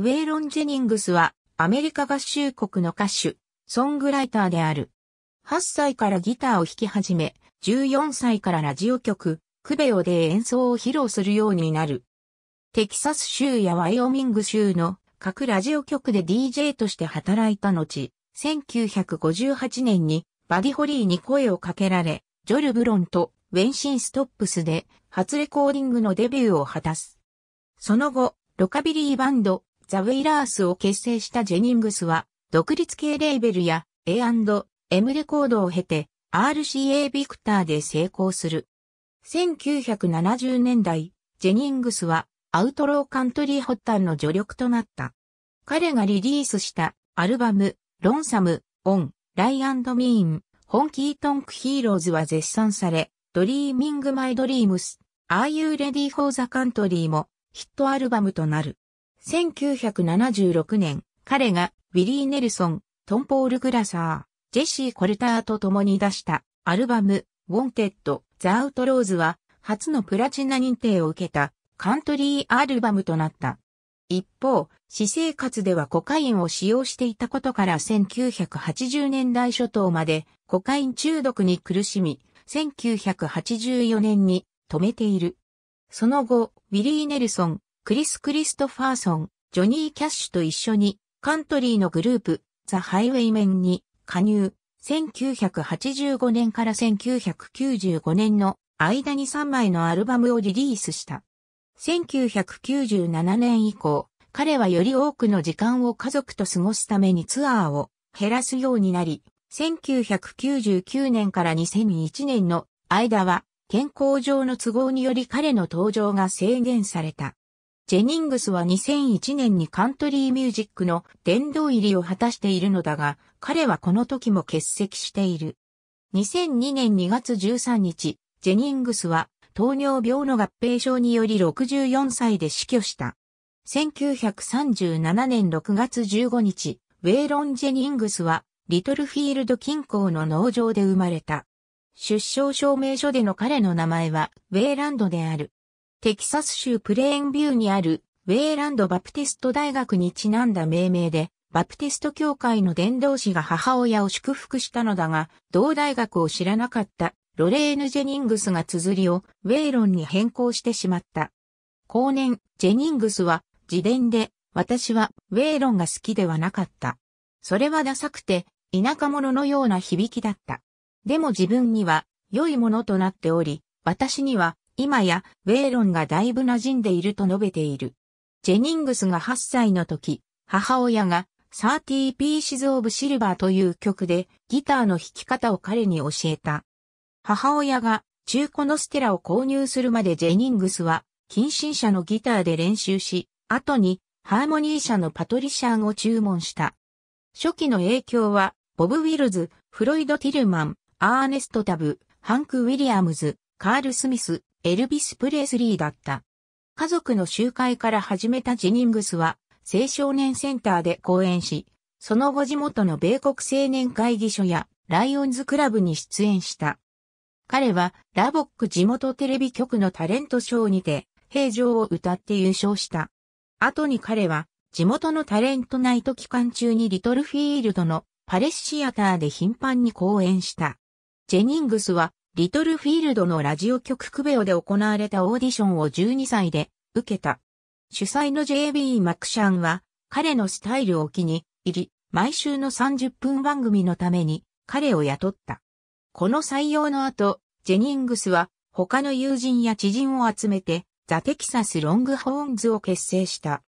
ウェイロン・ジェニングスはアメリカ合衆国の歌手、ソングライターである。8歳からギターを弾き始め、14歳からラジオ局、クベオで演奏を披露するようになる。テキサス州やワイオミング州の各ラジオ局で DJ として働いた後、1958年にバディホリーに声をかけられ、ジョル・ブロンとウェンシン・ストップスで初レコーディングのデビューを果たす。その後、ロカビリーバンド、ザ・ウェイラースを結成したジェニングスは、独立系レーベルや A&M レコードを経て RCA ビクターで成功する。1970年代、ジェニングスはアウトローカントリー発端の助力となった。彼がリリースしたアルバム、ロンサム、オン、ライアンドミーン、ホンキートンクヒーローズは絶賛され、ドリーミングマイドリームス、Are You Ready for the Country もヒットアルバムとなる。1976年、彼がウィリー・ネルソン、トンポール・グラサー、ジェシー・コルターと共に出したアルバム、ウォンテッド・ザ・アウトローズは、初のプラチナ認定を受けたカントリーアルバムとなった。一方、私生活ではコカインを使用していたことから1980年代初頭までコカイン中毒に苦しみ、1984年に止めている。その後、ウィリー・ネルソン、クリス・クリストファーソン、ジョニー・キャッシュと一緒にカントリーのグループ、ザ・ハイウェイメンに加入。1985年から1995年の間に3枚のアルバムをリリースした。1997年以降、彼はより多くの時間を家族と過ごすためにツアーを減らすようになり、1999年から2001年の間は健康上の都合により彼の登場が制限された。ジェニングスは2001年にカントリーミュージックの殿堂入りを果たしているのだが、彼はこの時も欠席している。2002年2月13日、ジェニングスは糖尿病の合併症により64歳で死去した。1937年6月15日、ウェイロン・ジェニングスは、リトルフィールド近郊の農場で生まれた。出生証明書での彼の名前は、ウェイランドである。テキサス州プレーンビューにあるウェーランドバプテスト大学にちなんだ命名で、バプテスト教会の伝道師が母親を祝福したのだが、同大学を知らなかったロレーヌ・ジェニングスが綴りをウェーロンに変更してしまった。後年、ジェニングスは自伝で、私はウェーロンが好きではなかった。それはダサくて、田舎者のような響きだった。でも自分には良いものとなっており、私には今や、ウェーロンがだいぶ馴染んでいると述べている。ジェニングスが8歳の時、母親が、サーティーピーシズ・オブ・シルバーという曲で、ギターの弾き方を彼に教えた。母親が、中古のステラを購入するまでジェニングスは、近親者のギターで練習し、後に、ハーモニー社のパトリシャンを注文した。初期の影響は、ボブ・ウィルズ、フロイド・ティルマン、アーネスト・タブ、ハンク・ウィリアムズ、カール・スミス、エルビス・プレスリーだった。家族の集会から始めたジニングスは、青少年センターで講演し、その後地元の米国青年会議所やライオンズクラブに出演した。彼はラボック地元テレビ局のタレントショーにて平常を歌って優勝した。後に彼は地元のタレントナイト期間中にリトルフィールドのパレスシアターで頻繁に講演した。ジェニングスはリトルフィールドのラジオ局クベオで行われたオーディションを12歳で受けた。主催の JB マクシャンは彼のスタイルを気に入り、毎週の30分番組のために彼を雇った。この採用の後、ジェニングスは他の友人や知人を集めてザ・テキサス・ロングホーンズを結成した。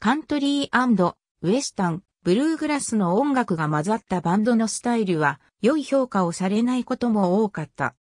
カントリーウエスタン、ブルーグラスの音楽が混ざったバンドのスタイルは良い評価をされないことも多かった。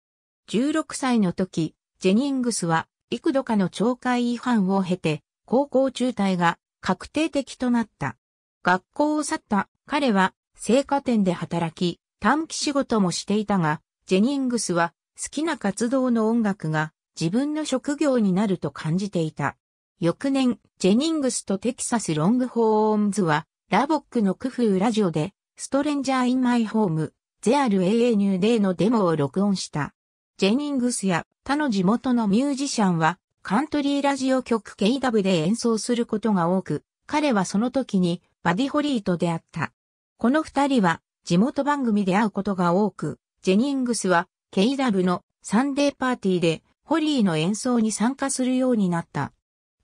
16歳の時、ジェニングスは幾度かの懲戒違反を経て、高校中退が確定的となった。学校を去った彼は生花店で働き、短期仕事もしていたが、ジェニングスは好きな活動の音楽が自分の職業になると感じていた。翌年、ジェニングスとテキサスロングホーンズは、ラボックの工夫ラジオで、ストレンジャーインマイホーム、ゼアル AA ニューデーのデモを録音した。ジェニングスや他の地元のミュージシャンはカントリーラジオ局 KW で演奏することが多く、彼はその時にバディ・ホリーと出会った。この二人は地元番組で会うことが多く、ジェニングスは KW のサンデーパーティーでホリーの演奏に参加するようになった。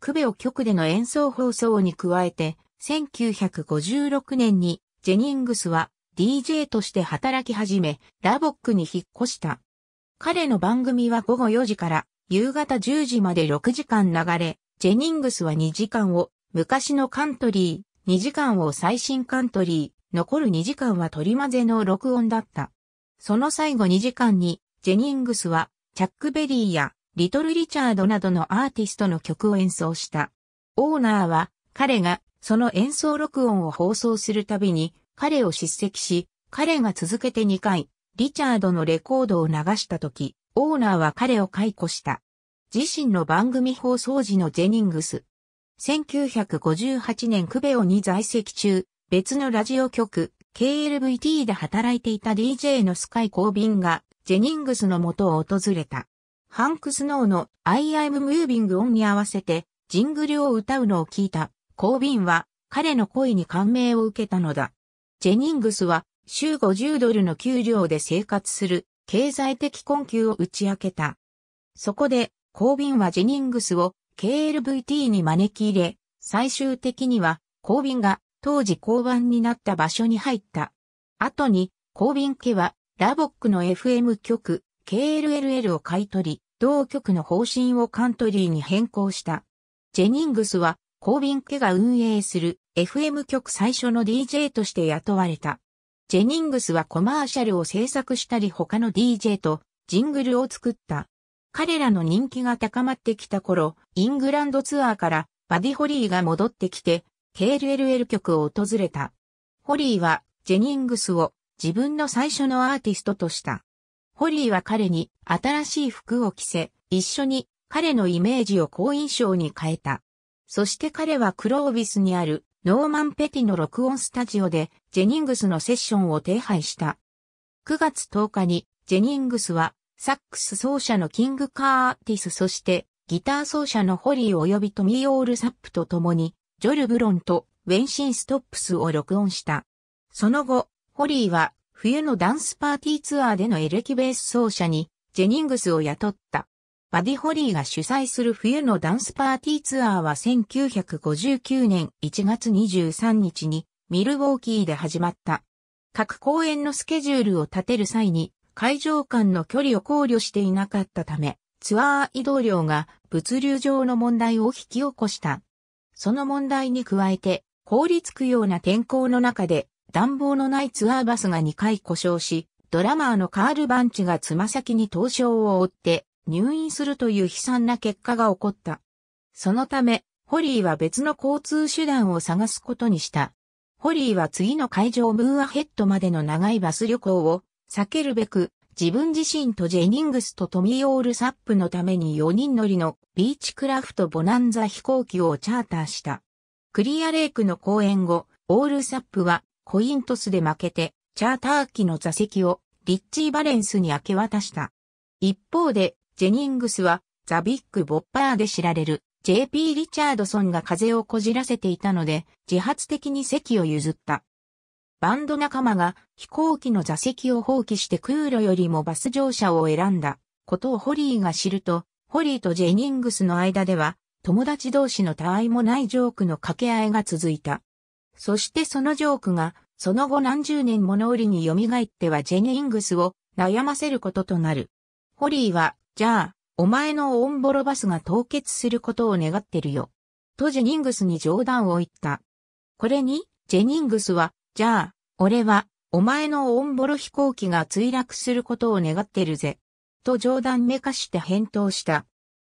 クベオ局での演奏放送に加えて、1956年にジェニングスは DJ として働き始め、ラボックに引っ越した。彼の番組は午後4時から夕方10時まで6時間流れ、ジェニングスは2時間を昔のカントリー、2時間を最新カントリー、残る2時間は取り混ぜの録音だった。その最後2時間に、ジェニングスは、チャックベリーや、リトル・リチャードなどのアーティストの曲を演奏した。オーナーは、彼が、その演奏録音を放送するたびに、彼を叱責し、彼が続けて2回、リチャードのレコードを流した時、オーナーは彼を解雇した。自身の番組放送時のジェニングス。1958年クベオに在籍中、別のラジオ局、KLVT で働いていた DJ のスカイ・コービンが、ジェニングスの元を訪れた。ハンクス・ノーの I am moving on に合わせて、ジングルを歌うのを聞いた、コービンは、彼の声に感銘を受けたのだ。ジェニングスは、週50ドルの給料で生活する経済的困窮を打ち明けた。そこで、コービンはジェニングスを KLVT に招き入れ、最終的には、コービンが当時交番になった場所に入った。後に、コービン家は、ラボックの FM 局、KLLL を買い取り、同局の方針をカントリーに変更した。ジェニングスは、コービン家が運営する FM 局最初の DJ として雇われた。ジェニングスはコマーシャルを制作したり他の DJ とジングルを作った。彼らの人気が高まってきた頃、イングランドツアーからバディ・ホリーが戻ってきて、KLL l 曲を訪れた。ホリーはジェニングスを自分の最初のアーティストとした。ホリーは彼に新しい服を着せ、一緒に彼のイメージを好印象に変えた。そして彼はクロービスにあるノーマン・ペティの録音スタジオでジェニングスのセッションを手配した。9月10日にジェニングスはサックス奏者のキング・カーティスそしてギター奏者のホリー及びトミー・オール・サップと共にジョル・ブロンとウェンシン・ストップスを録音した。その後、ホリーは冬のダンスパーティーツアーでのエレキベース奏者にジェニングスを雇った。バディ・ホリーが主催する冬のダンスパーティーツアーは1959年1月23日にミルウォーキーで始まった。各公演のスケジュールを立てる際に会場間の距離を考慮していなかったため、ツアー移動量が物流上の問題を引き起こした。その問題に加えて、凍りつくような天候の中で暖房のないツアーバスが2回故障し、ドラマーのカール・バンチがつま先に凍傷を負って入院するという悲惨な結果が起こった。そのため、ホリーは別の交通手段を探すことにした。ホリーは次の会場ムーアヘッドまでの長いバス旅行を避けるべく、自分自身とジェニングスとトミー・オールサップのために4人乗りのビーチクラフトボナンザ飛行機をチャーターした。クリアレイクの公演後、オールサップはコイントスで負けて、チャーター機の座席をリッチー・バレンスに明け渡した。一方で、ジェニングスはザ・ビッグ・ボッパーで知られる JP リチャードソンが風をこじらせていたので自発的に席を譲った。バンド仲間が飛行機の座席を放棄して空路よりもバス乗車を選んだことをホリーが知ると、ホリーとジェニングスの間では友達同士の他愛もないジョークの掛け合いが続いた。そしてそのジョークがその後何十年物売りに蘇ってはジェニングスを悩ませることとなる。ホリーはじゃあ、お前のオンボロバスが凍結することを願ってるよ。とジェニングスに冗談を言った。これに、ジェニングスは、じゃあ、俺は、お前のオンボロ飛行機が墜落することを願ってるぜ。と冗談めかして返答した。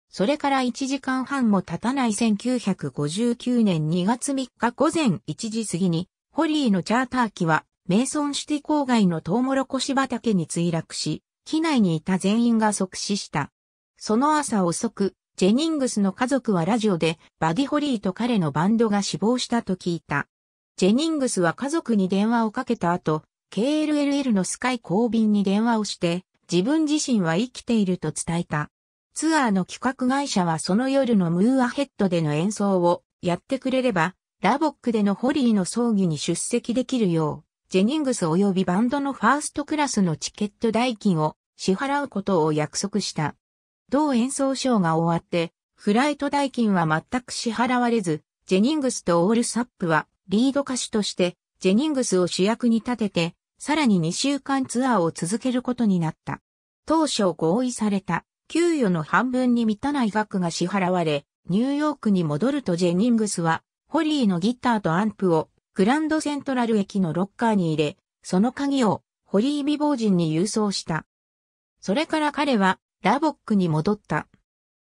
それから1時間半も経たない1959年2月3日午前1時過ぎに、ホリーのチャーター機は、メイソンシティ郊外のトウモロコシ畑に墜落し、機内にいた全員が即死した。その朝遅く、ジェニングスの家族はラジオでバディホリーと彼のバンドが死亡したと聞いた。ジェニングスは家族に電話をかけた後、KLLL のスカイ交便に電話をして、自分自身は生きていると伝えた。ツアーの企画会社はその夜のムーアヘッドでの演奏をやってくれれば、ラボックでのホリーの葬儀に出席できるよう、ジェニングス及びバンドのファーストクラスのチケット代金を支払うことを約束した。同演奏ショーが終わって、フライト代金は全く支払われず、ジェニングスとオールサップはリード歌手としてジェニングスを主役に立てて、さらに2週間ツアーを続けることになった。当初合意された給与の半分に満たない額が支払われ、ニューヨークに戻るとジェニングスは、ホリーのギターとアンプをグランドセントラル駅のロッカーに入れ、その鍵をホリー美貌人に郵送した。それから彼はラボックに戻った。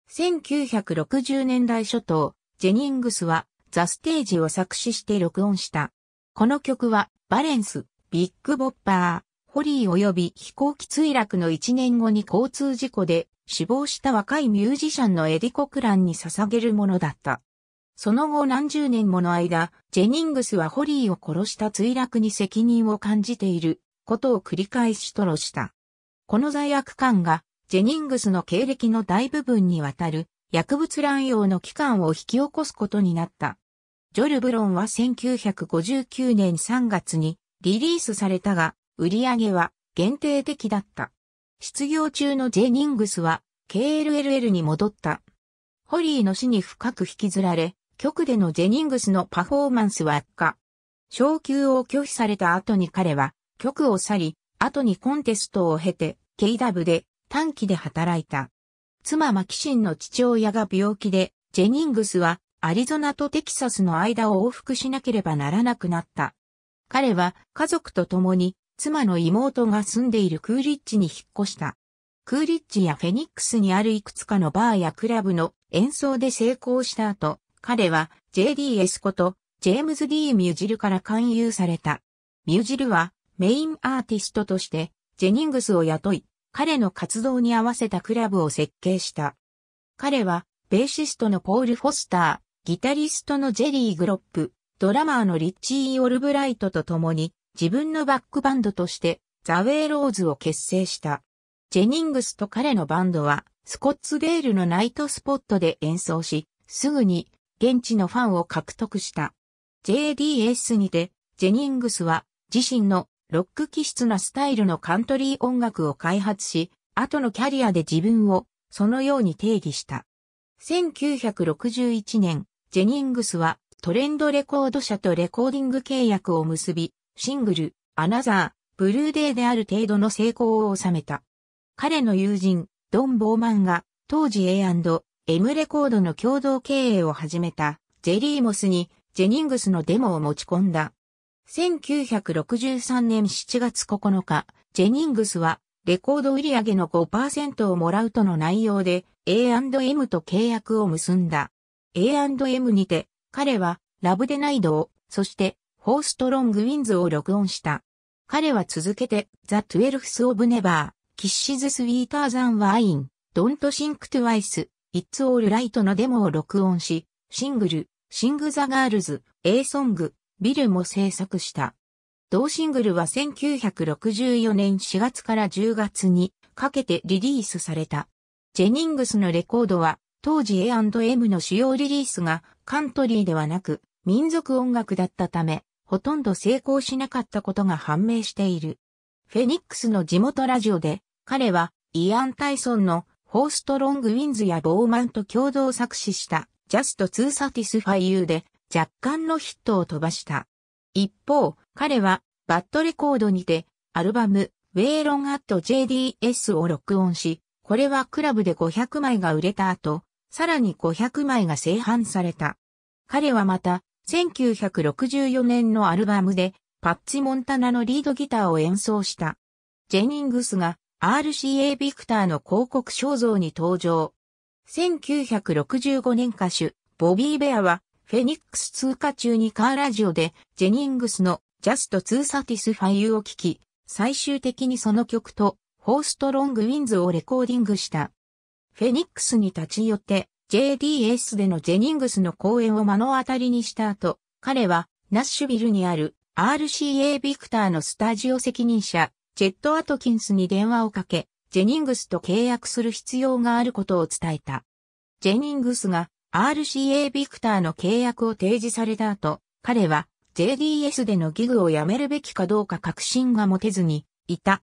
1960年代初頭、ジェニングスはザ・ステージを作詞して録音した。この曲はバレンス、ビッグボッパー、ホリー及び飛行機墜落の1年後に交通事故で死亡した若いミュージシャンのエディ・コクランに捧げるものだった。その後何十年もの間、ジェニングスはホリーを殺した墜落に責任を感じていることを繰り返し吐露した。この罪悪感が、ジェニングスの経歴の大部分にわたる薬物乱用の期間を引き起こすことになった。ジョル・ブロンは1959年3月にリリースされたが、売り上げは限定的だった。失業中のジェニングスは KLLL に戻った。ホリーの死に深く引きずられ、局でのジェニングスのパフォーマンスは悪化。昇級を拒否された後に彼は局を去り、後にコンテストを経て、KW で短期で働いた。妻マキシンの父親が病気で、ジェニングスはアリゾナとテキサスの間を往復しなければならなくなった。彼は家族と共に妻の妹が住んでいるクーリッジに引っ越した。クーリッジやフェニックスにあるいくつかのバーやクラブの演奏で成功した後、彼は J.D. s ことジェームズ・ D・ ミュージルから勧誘された。ミュージルはメインアーティストとしてジェニングスを雇い、彼の活動に合わせたクラブを設計した。彼はベーシストのポール・フォスター、ギタリストのジェリー・グロップ、ドラマーのリッチー・オルブライトと共に自分のバックバンドとしてザ・ウェイ・ローズを結成した。ジェニングスと彼のバンドはスコッツデールのナイトスポットで演奏し、すぐに現地のファンを獲得した。JDS にて、ジェニングスは自身のロック気質なスタイルのカントリー音楽を開発し、後のキャリアで自分をそのように定義した。1961年、ジェニングスはトレンドレコード社とレコーディング契約を結び、シングル、アナザー、ブルーデーである程度の成功を収めた。彼の友人、ドン・ボーマンが、当時 A& M レコードの共同経営を始めたジェリーモスにジェニングスのデモを持ち込んだ。1963年7月9日、ジェニングスはレコード売上の5%をもらうとの内容で A&M と契約を結んだ。A&M にて彼はラブデナイドを、そしてフォーストロングウィンズを録音した。彼は続けてザ・トゥエルフス・オブ・ネバー、キッシズ・スウィーター・ザン・ワイン、ドント・シンク・トゥワイス、It's All Right のデモを録音し、シングル、Sing the Girls, A Song, ビルも制作した。同シングルは1964年4月から10月にかけてリリースされた。ジェニングスのレコードは当時 A&M の主要リリースがカントリーではなく民族音楽だったためほとんど成功しなかったことが判明している。フェニックスの地元ラジオで彼はイアン・タイソンのホーストロングウィンズやボーマンと共同作詞したジャスト・ツー・サティスファイ・ユーで若干のヒットを飛ばした。一方、彼はバッドレコードにてアルバムウェイロン・アット・ JDS を録音し、これはクラブで500枚が売れた後、さらに500枚が製版された。彼はまた、1964年のアルバムで、パッチ・モンタナのリードギターを演奏した。ジェニングスが RCA ビクターの広告肖像に登場。1965年歌手、ボビー・ベアは、フェニックス通過中にカーラジオで、ジェニングスの Just to Satisfy You を聴き、最終的にその曲と、ホーストロングウィンズをレコーディングした。フェニックスに立ち寄って、JDS でのジェニングスの公演を目の当たりにした後、彼は、ナッシュビルにある RCA ビクターのスタジオ責任者、ジェット・アトキンスに電話をかけ、ジェニングスと契約する必要があることを伝えた。ジェニングスが RCA ビクターの契約を提示された後、彼は JDS でのギグをやめるべきかどうか確信が持てずにいた。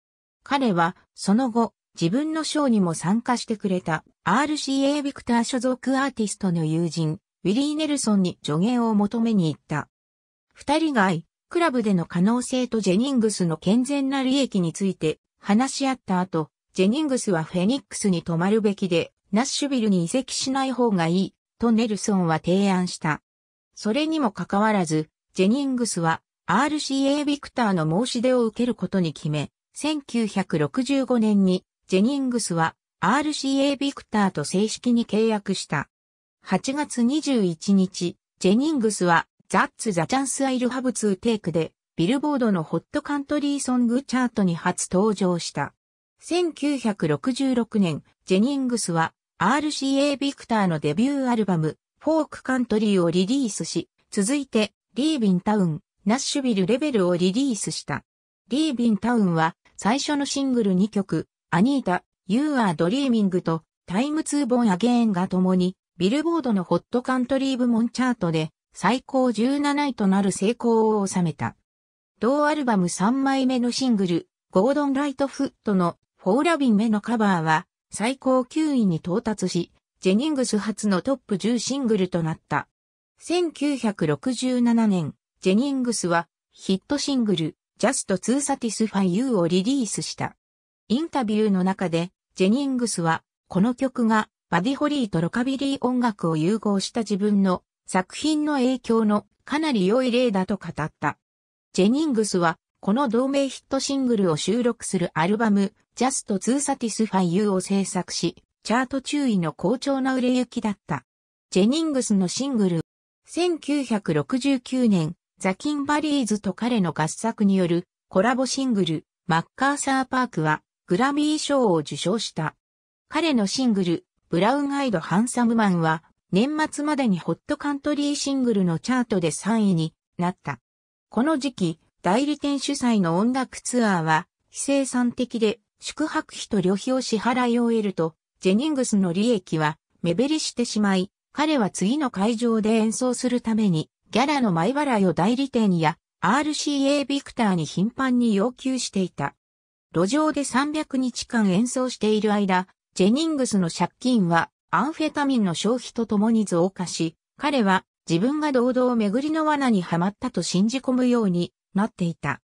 彼はその後自分のショーにも参加してくれた RCA ビクター所属アーティストの友人ウィリー・ネルソンに助言を求めに行った。二人が会い、クラブでの可能性とジェニングスの健全な利益について話し合った後、ジェニングスはフェニックスに泊まるべきで、ナッシュビルに移籍しない方がいい、とネルソンは提案した。それにもかかわらず、ジェニングスは RCA ビクターの申し出を受けることに決め、1965年にジェニングスは RCA ビクターと正式に契約した。8月21日、ジェニングスは That's the Chance I'll Have to Take で、ビルボードのホットカントリーソングチャートに初登場した。1966年、ジェニングスは RCA ビクターのデビューアルバム、フォークカントリーをリリースし、続いて、リービンタウン、ナッシュビルレベルをリリースした。リービンタウンは、最初のシングル2曲、アニータ、You Are Dreaming と、タイムツーボンアゲーンが共に、ビルボードのホットカントリー部門チャートで、最高17位となる成功を収めた。同アルバム3枚目のシングル、ゴードン・ライトフットのフォーラビン目のカバーは最高9位に到達し、ジェニングス初のトップ10シングルとなった。1967年、ジェニングスはヒットシングル、Just to Satisfy You をリリースした。インタビューの中で、ジェニングスは、この曲が、バディホリーとロカビリー音楽を融合した自分の作品の影響のかなり良い例だと語った。ジェニングスは、この同名ヒットシングルを収録するアルバム、Just to Satisfy You を制作し、チャート注意の好調な売れ行きだった。ジェニングスのシングル、1969年、ザ・キンバリーズと彼の合作によるコラボシングル、マッカーサーパークはグラミー賞を受賞した。彼のシングル、ブラウンアイド・ハンサムマンは年末までにホットカントリーシングルのチャートで3位になった。この時期、代理店主催の音楽ツアーは、非生産的で、宿泊費と旅費を支払い終えると、ジェニングスの利益は、目減りしてしまい、彼は次の会場で演奏するために、ギャラの前払いを代理店や RCA ビクターに頻繁に要求していた。路上で300日間演奏している間、ジェニングスの借金はアンフェタミンの消費とともに増加し、彼は自分が堂々巡りの罠にはまったと信じ込むようになっていた。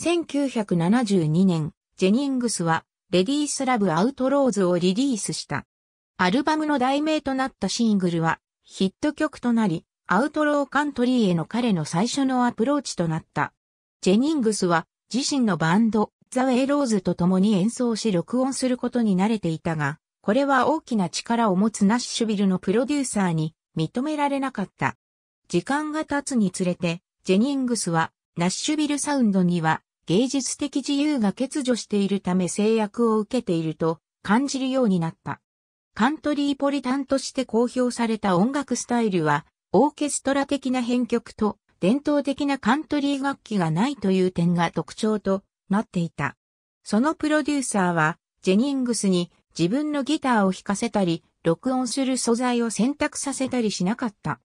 1972年、ジェニングスは、レディースラブアウトローズをリリースした。アルバムの題名となったシングルは、ヒット曲となり、アウトローカントリーへの彼の最初のアプローチとなった。ジェニングスは、自身のバンド、ザ・ウェイローズと共に演奏し録音することに慣れていたが、これは大きな力を持つナッシュビルのプロデューサーに認められなかった。時間が経つにつれて、ジェニングスは、ナッシュビルサウンドには芸術的自由が欠如しているため制約を受けていると感じるようになった。カントリーポリタンとして公表された音楽スタイルは、オーケストラ的な編曲と伝統的なカントリー楽器がないという点が特徴となっていた。そのプロデューサーは、ジェニングスに自分のギターを弾かせたり、録音する素材を選択させたりしなかった。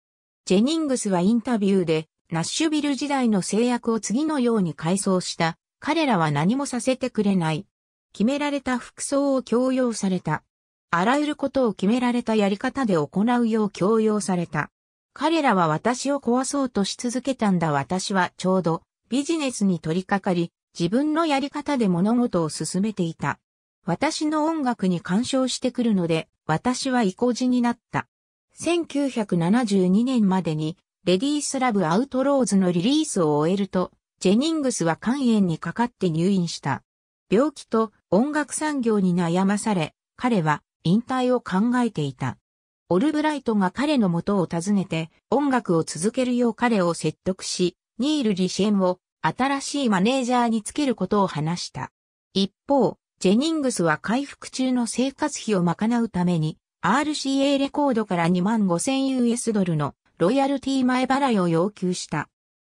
ジェニングスはインタビューで、ナッシュビル時代の制約を次のように改装した。彼らは何もさせてくれない。決められた服装を強要された。あらゆることを決められたやり方で行うよう強要された。彼らは私を壊そうとし続けたんだ私はちょうどビジネスに取り掛かり、自分のやり方で物事を進めていた。私の音楽に干渉してくるので、私は意固地になった。1972年までに、レディースラブアウトローズのリリースを終えると、ジェニングスは肝炎にかかって入院した。病気と音楽産業に悩まされ、彼は引退を考えていた。オルブライトが彼の元を訪ねて、音楽を続けるよう彼を説得し、ニール・リシェンを新しいマネージャーにつけることを話した。一方、ジェニングスは回復中の生活費を賄うために、RCA レコードから2万5千 US ドルのロイヤルティ前払いを要求した。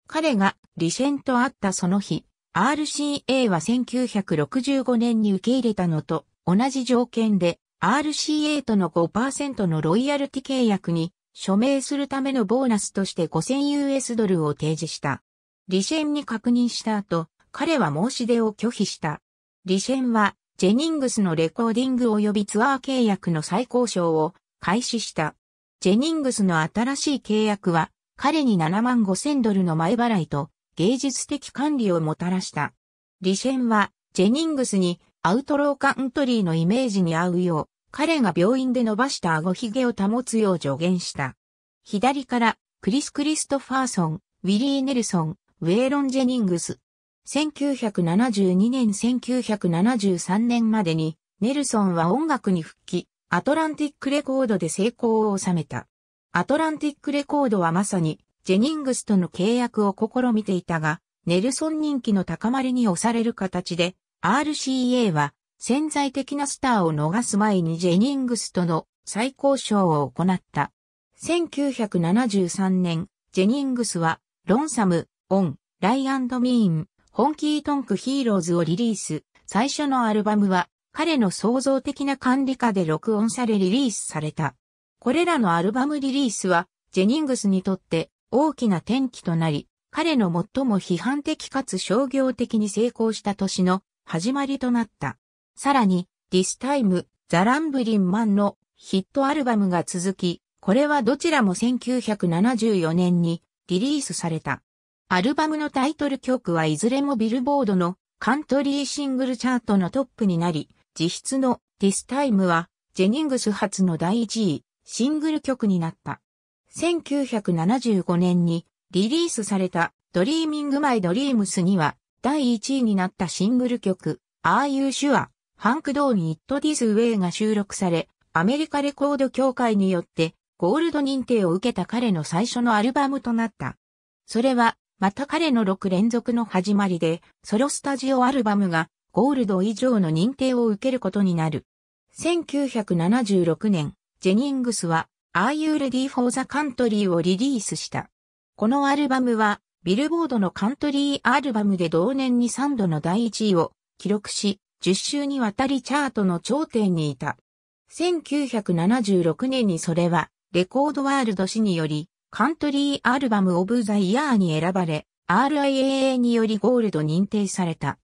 彼がリシェンと会ったその日、RCA は1965年に受け入れたのと同じ条件で RCA との5%のロイヤルティ契約に署名するためのボーナスとして 5000US ドルを提示した。リシェンに確認した後、彼は申し出を拒否した。リシェンは、ジェニングスのレコーディング及びツアー契約の再交渉を開始した。ジェニングスの新しい契約は、彼に7万5千ドルの前払いと芸術的管理をもたらした。リシェンは、ジェニングスにアウトローカントリーのイメージに合うよう、彼が病院で伸ばした顎ひげを保つよう助言した。左から、クリス・クリストファーソン、ウィリー・ネルソン、ウェーロン・ジェニングス、1972年1973年までに、ネルソンは音楽に復帰、アトランティックレコードで成功を収めた。アトランティックレコードはまさに、ジェニングスとの契約を試みていたが、ネルソン人気の高まりに押される形で、RCA は潜在的なスターを逃す前にジェニングスとの再交渉を行った。1973年、ジェニングスは、ロンサム、オン、ライアンドミーン、ンキートンクヒーローズをリリース。最初のアルバムは、彼の創造的な管理下で録音されリリースされた。これらのアルバムリリースは、ジェニングスにとって大きな転機となり、彼の最も批判的かつ商業的に成功した年の始まりとなった。さらに、This Time, ザ・ランブリンマンのヒットアルバムが続き、これはどちらも1974年にリリースされた。アルバムのタイトル曲はいずれもビルボードのカントリーシングルチャートのトップになり、実質の This Time はジェニングス初の第1位シングル曲になった。1975年にリリースされたドリーミングマイドリームスには第1位になったシングル曲 Are You Sure? ハンク・ドーニ・ i ット・ディス・ウェイが収録され、アメリカレコード協会によってゴールド認定を受けた彼の最初のアルバムとなった。それはまた彼の6連続の始まりで、ソロスタジオアルバムがゴールド以上の認定を受けることになる。1976年、ジェニングスは Are You Ready for the Country をリリースした。このアルバムは、ビルボードのカントリーアルバムで同年に3度の第1位を記録し、10週にわたりチャートの頂点にいた。1976年にそれは、レコードワールド誌により、カントリーアルバムオブザイヤーに選ばれ、RIAA によりゴールド認定された。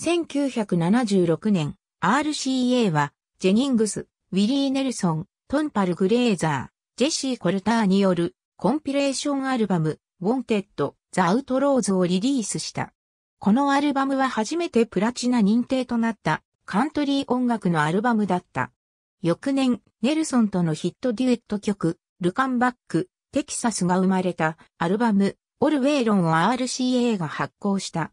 1976年、RCA は、ジェニングス、ウィリー・ネルソン、トンパル・グレーザー、ジェシー・コルターによる、コンピレーションアルバム、ウォンテッド・ザ・アウトローズをリリースした。このアルバムは初めてプラチナ認定となったカントリー音楽のアルバムだった。翌年、ネルソンとのヒットデュエット曲、ルカンバック、テキサスが生まれたアルバム、オルウェイロンを RCA が発行した。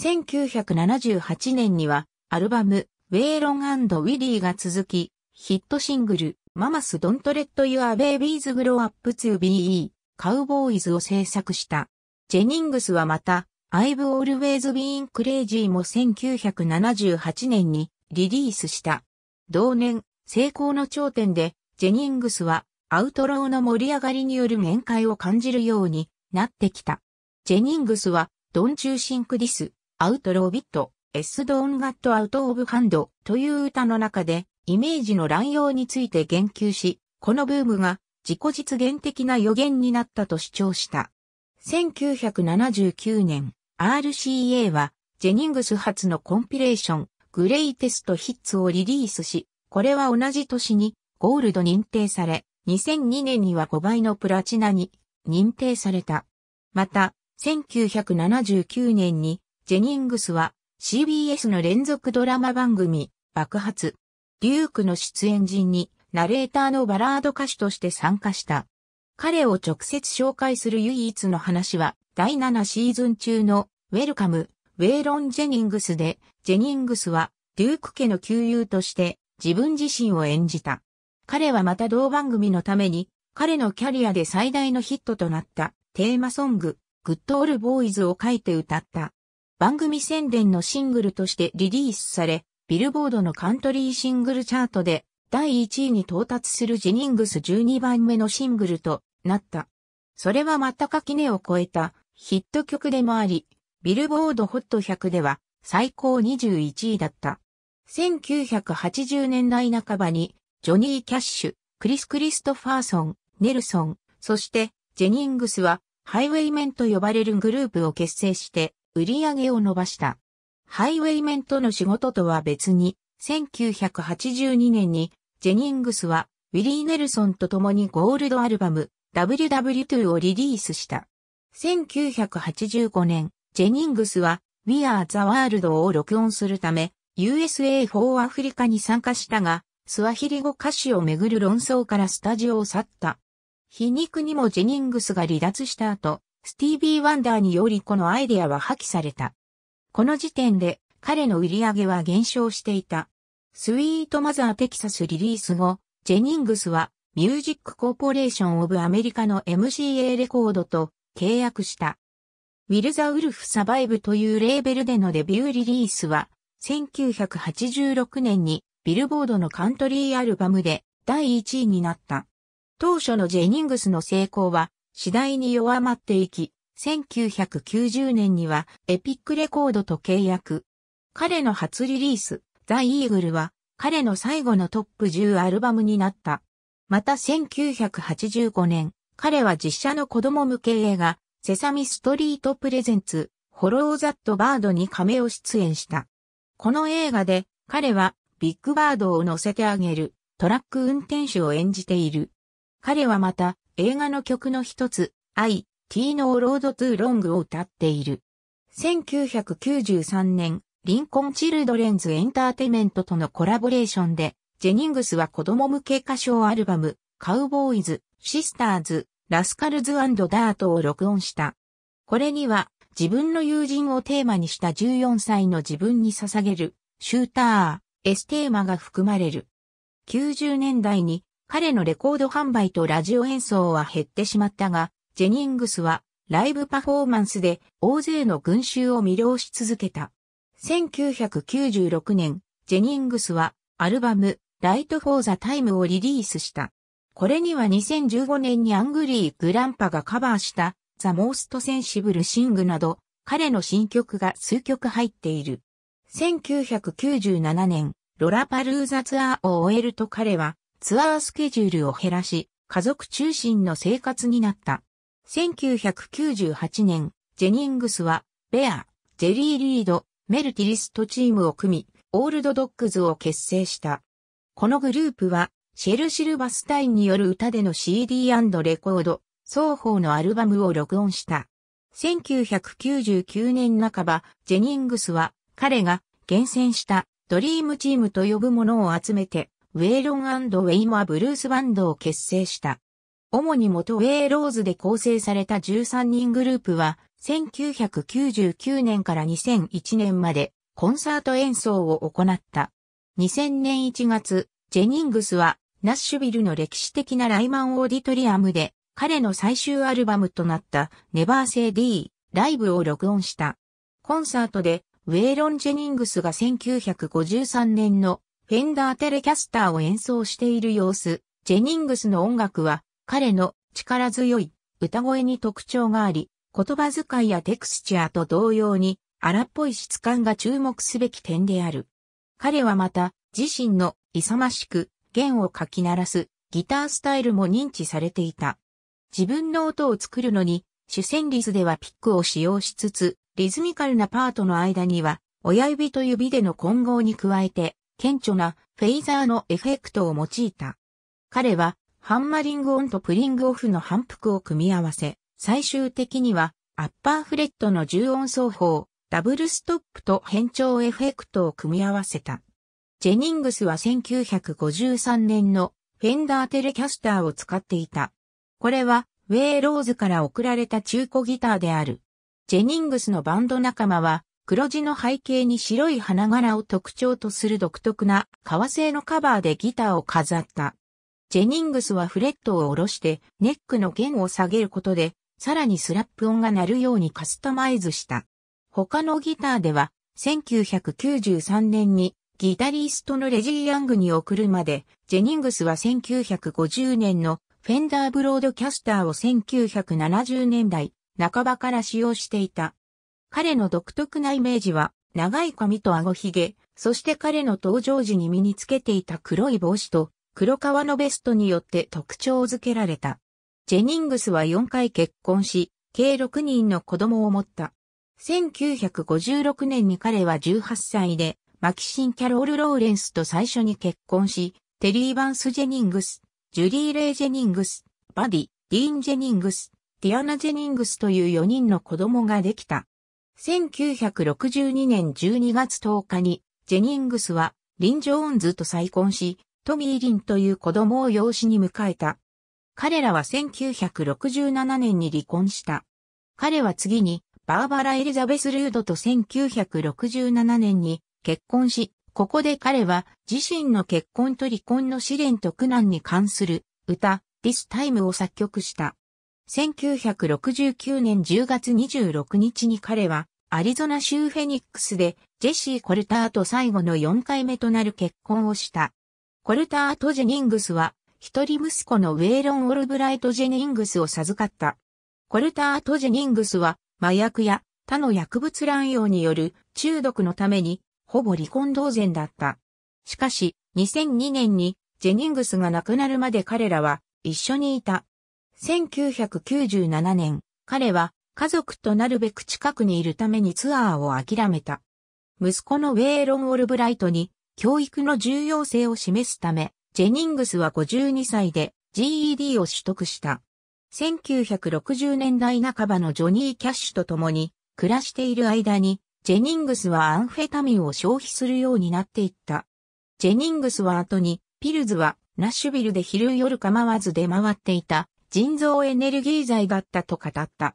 1978年には、アルバム、ウェイロンウィリーが続き、ヒットシングル、ママス・ドントレット・ユア・ベイビーズ・グローアップ・ツー・ビー・カウボーイズを制作した。ジェニングスはまた、I've Always Been Crazy も1978年にリリースした。同年、成功の頂点で、ジェニングスはアウトローの盛り上がりによる面会を感じるようになってきた。ジェニングスは、ドン中シンクディス、アウトロービット、エスドーンガットアウトオブハンドという歌の中で、イメージの乱用について言及し、このブームが自己実現的な予言になったと主張した。1979年、RCA は、ジェニングス初のコンピレーション、グレイテストヒッツをリリースし、これは同じ年にゴールド認定され、2002年には5倍のプラチナに認定された。また、1979年にジェニングスは CBS の連続ドラマ番組爆発、デュークの出演陣にナレーターのバラード歌手として参加した。彼を直接紹介する唯一の話は第7シーズン中のウェルカム、ウェイロン・ジェニングスで、ジェニングスはデューク家の旧友として自分自身を演じた。彼はまた同番組のために、彼のキャリアで最大のヒットとなったテーマソング、グッドオールボーイズを書いて歌った。番組宣伝のシングルとしてリリースされ、ビルボードのカントリーシングルチャートで第1位に到達するジニングス12番目のシングルとなった。それは全く垣根を超えたヒット曲でもあり、ビルボードホット100では最高21位だった。1980年代半ばにジョニー・キャッシュ、クリス・クリストファーソン、ネルソン、そしてジェニングスはハイウェイメンと呼ばれるグループを結成して売り上げを伸ばした。ハイウェイメンとの仕事とは別に、1982年にジェニングスはウィリー・ネルソンと共にゴールドアルバム WW2 をリリースした。1985年、ジェニングスは We Are the World を録音するため USA 4アフリカに参加したが、スワヒリ語歌詞をめぐる論争からスタジオを去った。皮肉にもジェニングスが離脱した後、スティービー・ワンダーによりこのアイデアは破棄された。この時点で彼の売り上げは減少していた。スイートマザーテキサスリリース後、ジェニングスはミュージックコーポレーションオブアメリカの MCA レコードと契約した。ウィルザ・ウルフ・サバイブというレーベルでのデビューリリースは、1986年にビルボードのカントリーアルバムで第1位になった。当初のジェニングスの成功は次第に弱まっていき、1990年にはエピックレコードと契約。彼の初リリース、ザ・イーグルは彼の最後のトップ10アルバムになった。また1985年、彼は実写の子供向け映画、セサミストリートプレゼンツ、ホローザットバードに亀を出演した。この映画で彼はビッグバードを乗せてあげるトラック運転手を演じている。彼はまた映画の曲の一つ I, T No Road to Long を歌っている。1993年、リンコン・チルドレンズ・エンターテイメントとのコラボレーションで、ジェニングスは子供向け歌唱アルバム、カウボーイズ、シスターズ、ラスカルズダートを録音した。これには、自分の友人をテーマにした14歳の自分に捧げる、シューター。エステーマが含まれる。90年代に彼のレコード販売とラジオ演奏は減ってしまったが、ジェニングスはライブパフォーマンスで大勢の群衆を魅了し続けた。1996年、ジェニングスはアルバムライトフォーザタイムをリリースした。これには2015年にアングリー・グランパがカバーしたザ・モースト・センシブル・シングなど彼の新曲が数曲入っている。1997年、ロラパルーザツアーを終えると彼はツアースケジュールを減らし、家族中心の生活になった。1998年、ジェニングスは、ベア、ジェリー・リード、メルティリストチームを組み、オールドドッグズを結成した。このグループは、シェル・シルバスタインによる歌での CD& レコード、双方のアルバムを録音した。1999年半ば、ジェニングスは、彼が厳選したドリームチームと呼ぶものを集めて、ウェイロンウェイマーブルースバンドを結成した。主に元ウェイローズで構成された13人グループは、1999年から2001年までコンサート演奏を行った。2000年1月、ジェニングスはナッシュビルの歴史的なライマンオーディトリアムで彼の最終アルバムとなったネバーセイ・ディーライブを録音した。コンサートでウェイロン・ジェニングスが1953年のフェンダーテレキャスターを演奏している様子、ジェニングスの音楽は彼の力強い歌声に特徴があり、言葉遣いやテクスチャーと同様に荒っぽい質感が注目すべき点である。彼はまた自身の勇ましく弦をかき鳴らすギタースタイルも認知されていた。自分の音を作るのに主旋律ではピックを使用しつつ、リズミカルなパートの間には、親指と指での混合に加えて、顕著なフェイザーのエフェクトを用いた。彼は、ハンマリングオンとプリングオフの反復を組み合わせ、最終的には、アッパーフレットの重音奏法、ダブルストップと変調エフェクトを組み合わせた。ジェニングスは1953年のフェンダーテレキャスターを使っていた。これは、ウェイローズから送られた中古ギターである。ジェニングスのバンド仲間は、黒地の背景に白い花柄を特徴とする独特な革製のカバーでギターを飾った。ジェニングスはフレットを下ろしてネックの弦を下げることで、さらにスラップ音が鳴るようにカスタマイズした。他のギターでは、1993年にギタリストのレジー・ヤングに送るまで、ジェニングスは1950年のフェンダーブロードキャスターを1970年代、半ばから使用していた。彼の独特なイメージは、長い髪と顎ひげ、そして彼の登場時に身につけていた黒い帽子と黒革のベストによって特徴づけられた。ジェニングスは4回結婚し、計6人の子供を持った。1956年に彼は18歳で、マキシン・キャロール・ローレンスと最初に結婚し、テリー・バンス・ジェニングス、ジュリー・レイ・ジェニングス、バディ、ディーン・ジェニングス、ティアナ・ジェニングスという4人の子供ができた。1962年12月10日に、ジェニングスは、リン・ジョーンズと再婚し、トミー・リンという子供を養子に迎えた。彼らは1967年に離婚した。彼は次に、バーバラ・エリザベス・ルードと1967年に結婚し、ここで彼は自身の結婚と離婚の試練と苦難に関する歌、This Time を作曲した。1969年10月26日に彼は、アリゾナ州フェニックスで、ジェシー・コルターと最後の4回目となる結婚をした。コルターとジェニングスは、一人息子のウェイロン・オルブライト・ジェニングスを授かった。コルターとジェニングスは、麻薬や他の薬物乱用による中毒のために、ほぼ離婚同然だった。しかし、2002年にジェニングスが亡くなるまで彼らは一緒にいた。1997年、彼は家族となるべく近くにいるためにツアーを諦めた。息子のウェーロン・オルブライトに教育の重要性を示すため、ジェニングスは52歳で GED を取得した。1960年代半ばのジョニー・キャッシュと共に暮らしている間に、ジェニングスはアンフェタミンを消費するようになっていった。ジェニングスは後に、ピルズはナッシュビルで昼夜構わず出回っていた人造エネルギー剤だったと語った。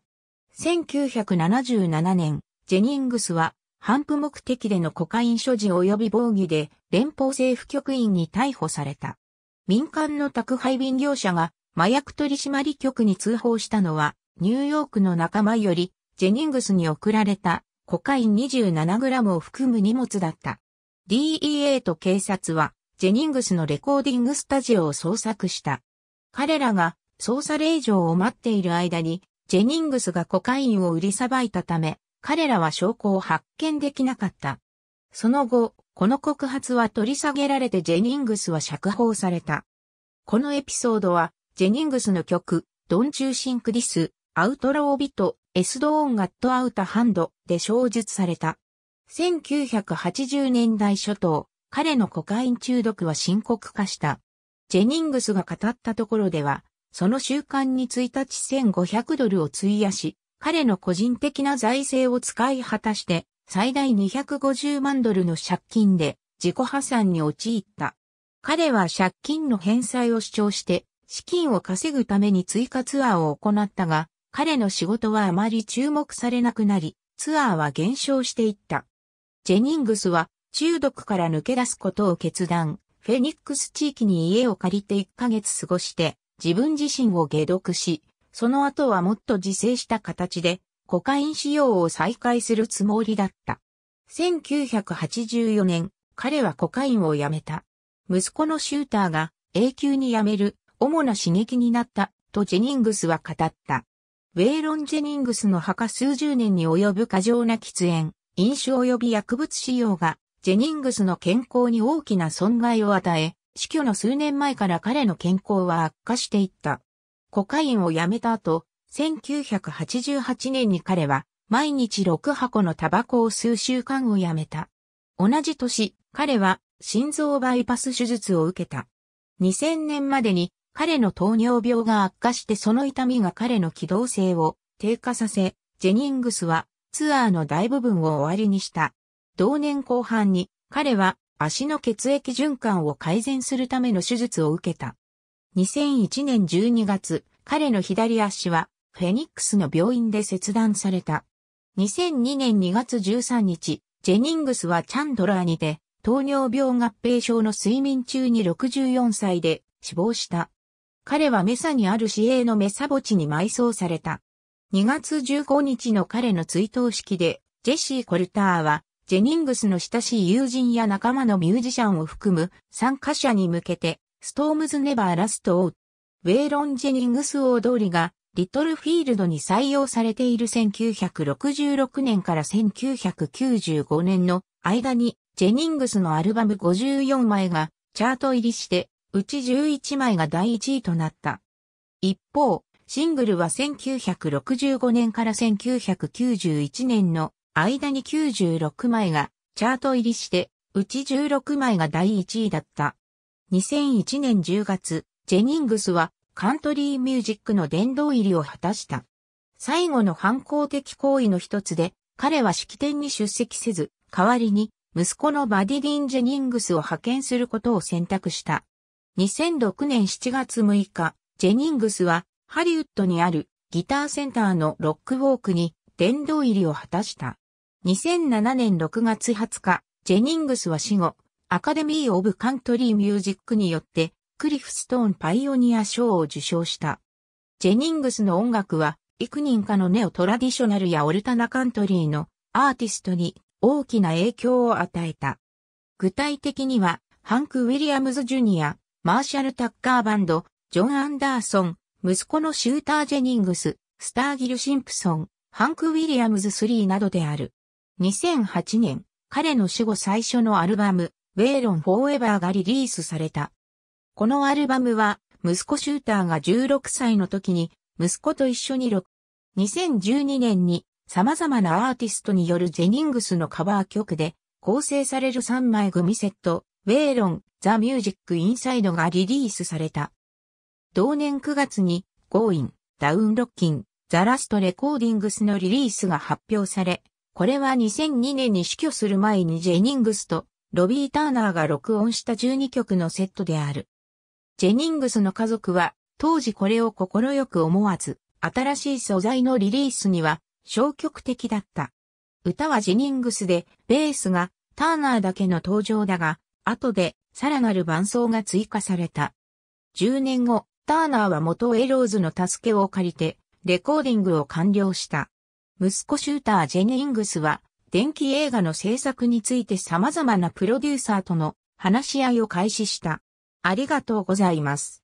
1977年、ジェニングスは、反復目的でのコカイン所持及び防御で連邦政府局員に逮捕された。民間の宅配便業者が麻薬取締局に通報したのは、ニューヨークの仲間より、ジェニングスに送られたコカイン 27g を含む荷物だった。DEA と警察は、ジェニングスのレコーディングスタジオを捜索した。彼らが捜査令状を待っている間に、ジェニングスがコカインを売りさばいたため、彼らは証拠を発見できなかった。その後、この告発は取り下げられてジェニングスは釈放された。このエピソードは、ジェニングスの曲、ドン中心クリス、アウトロービト、エスドーンガットアウタハンドで小述された。1980年代初頭、彼のコカイン中毒は深刻化した。ジェニングスが語ったところでは、その習慣に1日1500ドルを費やし、彼の個人的な財政を使い果たして、最大250万ドルの借金で自己破産に陥った。彼は借金の返済を主張して、資金を稼ぐために追加ツアーを行ったが、彼の仕事はあまり注目されなくなり、ツアーは減少していった。ジェニングスは中毒から抜け出すことを決断、フェニックス地域に家を借りて1ヶ月過ごして、自分自身を解毒し、その後はもっと自制した形で、コカイン使用を再開するつもりだった。1984年、彼はコカインをやめた。息子のシューターが永久にやめる主な刺激になったとジェニングスは語った。ウェイロン・ジェニングスの墓数十年に及ぶ過剰な喫煙、飲酒及び薬物使用がジェニングスの健康に大きな損害を与え、死去の数年前から彼の健康は悪化していった。コカインをやめた後、1988年に彼は毎日6箱のタバコを数週間をやめた。同じ年、彼は心臓バイパス手術を受けた。2000年までに彼の糖尿病が悪化してその痛みが彼の機動性を低下させ、ジェニングスはツアーの大部分を終わりにした。同年後半に彼は足の血液循環を改善するための手術を受けた。2001年12月、彼の左足はフェニックスの病院で切断された。2002年2月13日、ジェニングスはチャンドラーにて、糖尿病合併症の睡眠中に64歳で死亡した。彼はメサにある市営のメサ墓地に埋葬された。2月15日の彼の追悼式で、ジェシー・コルターはジェニングスの親しい友人や仲間のミュージシャンを含む参加者に向けて、ストームズ・ネバー・ラスト・オー。ウェイロン・ジェニングス大通りが、リトルフィールドに採用されている1966年から1995年の間に、ジェニングスのアルバム54枚がチャート入りして、うち11枚が第1位となった。一方、シングルは1965年から1991年の間に96枚がチャート入りして、うち16枚が第1位だった。2001年10月、ジェニングスはカントリーミュージックの殿堂入りを果たした。最後の反抗的行為の一つで、彼は式典に出席せず、代わりに息子のバディ・ディン・ジェニングスを派遣することを選択した。2006年7月6日、ジェニングスはハリウッドにあるギターセンターのロックウォークに殿堂入りを果たした。2007年6月20日、ジェニングスは死後、アカデミー・オブ・カントリー・ミュージックによって、クリフ・ストーン・パイオニア賞を受賞した。ジェニングスの音楽は、幾人かのネオ・トラディショナルやオルタナ・カントリーのアーティストに大きな影響を与えた。具体的には、ハンク・ウィリアムズ・ジュニア、マーシャル・タッカーバンド、ジョン・アンダーソン、息子のシューター・ジェニングス、スター・ギル・シンプソン、ハンク・ウィリアムズ3などである。2008年、彼の死後最初のアルバム、ウェーロン・フォーエバーがリリースされた。このアルバムは、息子シューターが16歳の時に、息子と一緒に録。2012年に、様々なアーティストによるジェニングスのカバー曲で、構成される3枚組セット、ウェーロン、ザ・ミュージック・インサイドがリリースされた。同年9月に、ゴーイン、ダウンロッキン、ザ・ラスト・レコーディングスのリリースが発表され、これは2002年に死去する前にジェニングスとロビー・ターナーが録音した12曲のセットである。ジェニングスの家族は当時これを快く思わず、新しい素材のリリースには消極的だった。歌はジェニングスで、ベースがターナーだけの登場だが、後でさらなる伴奏が追加された。10年後、ターナーは元エローズの助けを借りて、レコーディングを完了した。息子シューター・ジェニングスは、電気映画の制作について様々なプロデューサーとの話し合いを開始した。ありがとうございます。